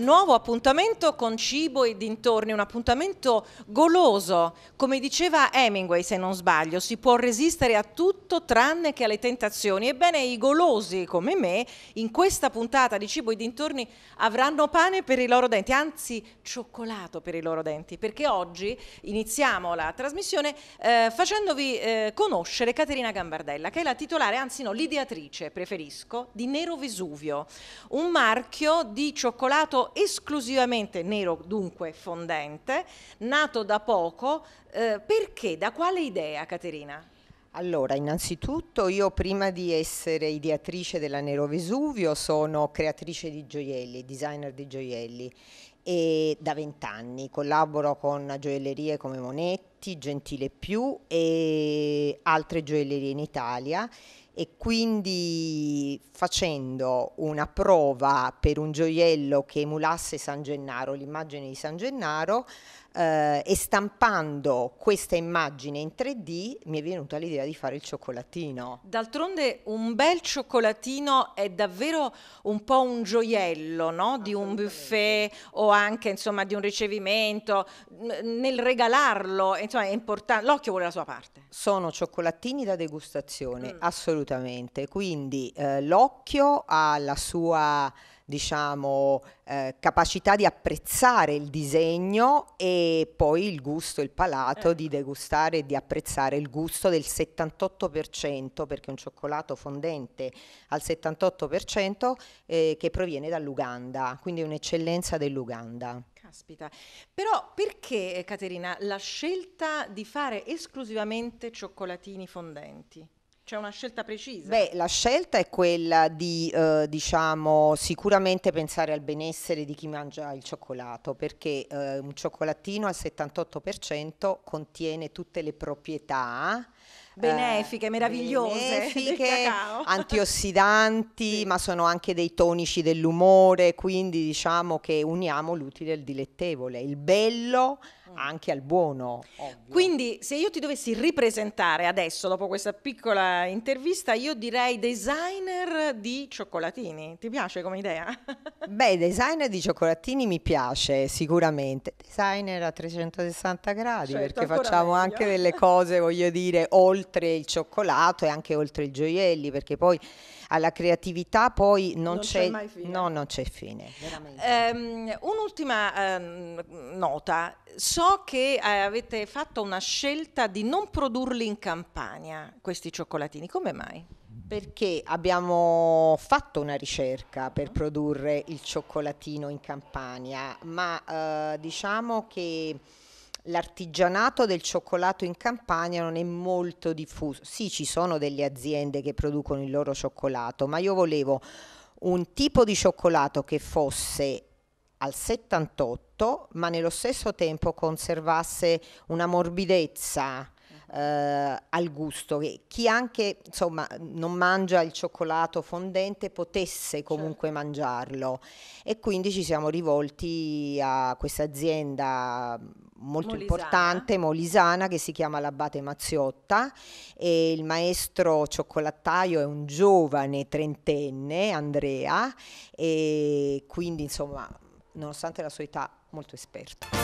nuovo appuntamento con cibo e dintorni, un appuntamento goloso. Come diceva Hemingway, se non sbaglio, si può resistere a tutto tranne che alle tentazioni. Ebbene, i golosi come me, in questa puntata di cibo e dintorni, avranno pane per i loro denti, anzi cioccolato per i loro denti, perché oggi iniziamo la trasmissione eh, facendovi eh, conoscere Caterina Gambardella, che è la titolare, anzi no, l'ideatrice, preferisco, di Nero Vesuvio, un marchio di cioccolato esclusivamente nero, dunque fondente, nato da poco. Eh, perché? Da quale idea, Caterina? Allora, innanzitutto io prima di essere ideatrice della Nero Vesuvio sono creatrice di gioielli, designer di gioielli e da vent'anni collaboro con gioiellerie come Monetti, Gentile Più e altre gioiellerie in Italia e quindi facendo una prova per un gioiello che emulasse San Gennaro, l'immagine di San Gennaro, eh, e stampando questa immagine in 3D mi è venuta l'idea di fare il cioccolatino. D'altronde un bel cioccolatino è davvero un po' un gioiello no? di un buffet o anche insomma, di un ricevimento, nel regalarlo insomma, è importante, l'occhio vuole la sua parte. Sono cioccolatini da degustazione, mm. assolutamente, quindi eh, eh, l'occhio, alla sua diciamo, eh, capacità di apprezzare il disegno e poi il gusto, il palato eh. di degustare e di apprezzare il gusto del 78%, perché un cioccolato fondente al 78% eh, che proviene dall'Uganda, quindi un'eccellenza dell'Uganda. Caspita, però perché eh, Caterina la scelta di fare esclusivamente cioccolatini fondenti? C'è una scelta precisa? Beh, la scelta è quella di, eh, diciamo, sicuramente pensare al benessere di chi mangia il cioccolato, perché eh, un cioccolatino al 78% contiene tutte le proprietà eh, benefiche, eh, meravigliose, benefiche, antiossidanti, sì. ma sono anche dei tonici dell'umore, quindi diciamo che uniamo l'utile al dilettevole, il bello Mm. anche al buono. Ovvio. Quindi se io ti dovessi ripresentare adesso, dopo questa piccola intervista, io direi designer di cioccolatini. Ti piace come idea? Beh, designer di cioccolatini mi piace sicuramente. Designer a 360 gradi certo, perché facciamo meglio. anche delle cose, voglio dire, oltre il cioccolato e anche oltre i gioielli, perché poi alla creatività poi non, non c'è, c'è fine. No, non c'è fine. Um, un'ultima um, nota. So so che eh, avete fatto una scelta di non produrli in Campania, questi cioccolatini, come mai? Perché abbiamo fatto una ricerca per mm. produrre il cioccolatino in Campania, ma eh, diciamo che l'artigianato del cioccolato in Campania non è molto diffuso. Sì, ci sono delle aziende che producono il loro cioccolato, ma io volevo un tipo di cioccolato che fosse al 78, ma nello stesso tempo conservasse una morbidezza eh, al gusto, che chi anche insomma, non mangia il cioccolato fondente potesse certo. comunque certo. mangiarlo. E quindi ci siamo rivolti a questa azienda molto Molisana. importante, molisana, che si chiama l'Abate Mazziotta, e il maestro cioccolattaio è un giovane trentenne, Andrea, e quindi insomma nonostante la sua età molto esperta.